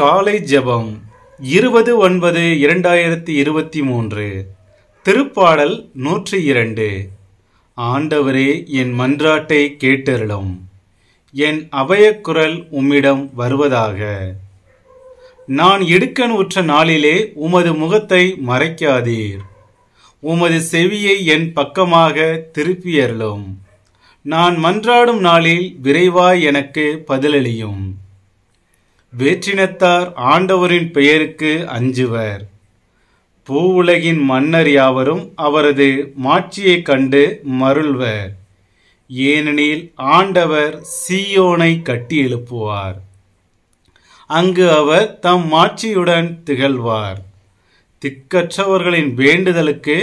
காலை ஜபம் இருபது ஒன்பது இரண்டாயிரத்தி இருபத்தி மூன்று திருப்பாடல் நூற்றி இரண்டு ஆண்டவரே என் மன்றாட்டை கேட்டருளும் என் அபயக்குரல் உம்மிடம் வருவதாக நான் இடுக்கன் உற்ற நாளிலே உமது முகத்தை மறைக்காதீர் உமது செவியை என் பக்கமாக திருப்பியருளும் நான் மன்றாடும் நாளில் விரைவாய் எனக்கு பதிலளியும் வேற்றினத்தார் ஆண்டவரின் பெயருக்கு அஞ்சுவர் பூவுலகின் மன்னர் யாவரும் அவரது மாட்சியைக் கண்டு மருள்வர் ஏனெனில் ஆண்டவர் சீயோனை கட்டி எழுப்புவார் அங்கு அவர் தம் மாட்சியுடன் திகழ்வார் திக்கற்றவர்களின் வேண்டுதலுக்கு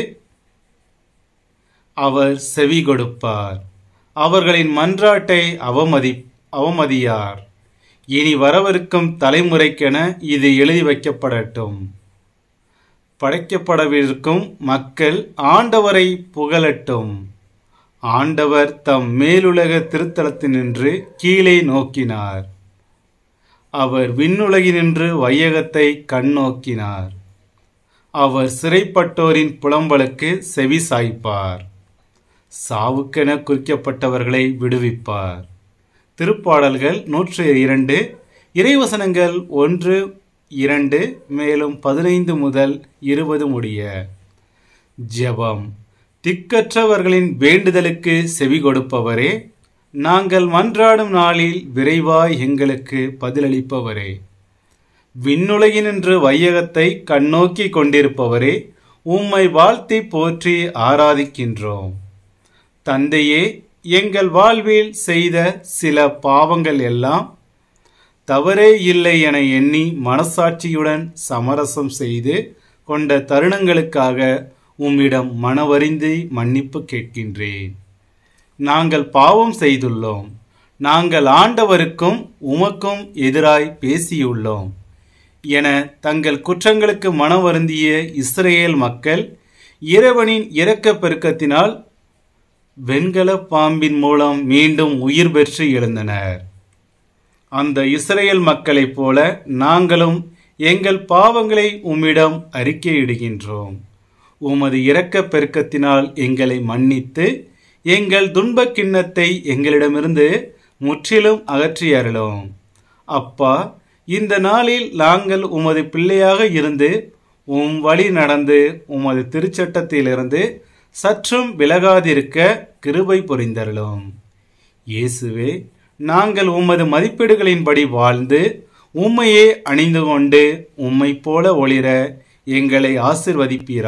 அவர் செவி கொடுப்பார் அவர்களின் மன்றாட்டை அவமதி அவமதியார் இனி வரவிருக்கும் தலைமுறைக்கென இது எழுதி வைக்கப்படட்டும் படைக்கப்படவிருக்கும் மக்கள் ஆண்டவரை புகழட்டும் ஆண்டவர் தம் மேலுலக திருத்தலத்தினின்று கீழே நோக்கினார் அவர் விண்ணுலகினின்று வையகத்தை கண்ணோக்கினார் அவர் சிறைப்பட்டோரின் புலம்பலுக்கு செவி சாய்ப்பார் சாவுக்கென குறிக்கப்பட்டவர்களை விடுவிப்பார் திருப்பாடல்கள் நூற்று இரண்டு இறைவசனங்கள் ஒன்று இரண்டு மேலும் பதினைந்து முதல் இருபது முடிய ஜெபம் திக்கற்றவர்களின் வேண்டுதலுக்கு செவி கொடுப்பவரே நாங்கள் மன்றாடும் நாளில் விரைவாய் எங்களுக்கு பதிலளிப்பவரே விண்ணுலகினின்று வையகத்தை கண்ணோக்கி கொண்டிருப்பவரே உம்மை வாழ்த்தி போற்றி ஆராதிக்கின்றோம் தந்தையே எங்கள் வாழ்வில் செய்த சில பாவங்கள் எல்லாம் தவறே இல்லை என எண்ணி மனசாட்சியுடன் சமரசம் செய்து கொண்ட தருணங்களுக்காக உம்மிடம் மனவறிந்து மன்னிப்பு கேட்கின்றேன் நாங்கள் பாவம் செய்துள்ளோம் நாங்கள் ஆண்டவருக்கும் உமக்கும் எதிராய் பேசியுள்ளோம் என தங்கள் குற்றங்களுக்கு மனவருந்திய இஸ்ரேல் மக்கள் இறைவனின் இரக்க பெருக்கத்தினால் வெண்கல பாம்பின் மூலம் மீண்டும் உயிர் பெற்று எழுந்தனர் அந்த இஸ்ரேல் மக்களைப் போல நாங்களும் எங்கள் பாவங்களை உம்மிடம் அறிக்கையிடுகின்றோம் உமது இரக்க பெருக்கத்தினால் எங்களை மன்னித்து எங்கள் துன்ப கிண்ணத்தை எங்களிடமிருந்து முற்றிலும் அகற்றி அருளும் அப்பா இந்த நாளில் நாங்கள் உமது பிள்ளையாக இருந்து உம் வழி நடந்து உமது திருச்சட்டத்திலிருந்து சற்றும் விலகாதிருக்க கிருபை புரிந்தருளும் இயேசுவே நாங்கள் உமது மதிப்பீடுகளின்படி வாழ்ந்து உம்மையே அணிந்து கொண்டு உம்மை போல ஒளிர எங்களை ஆசிர்வதிப்பீரா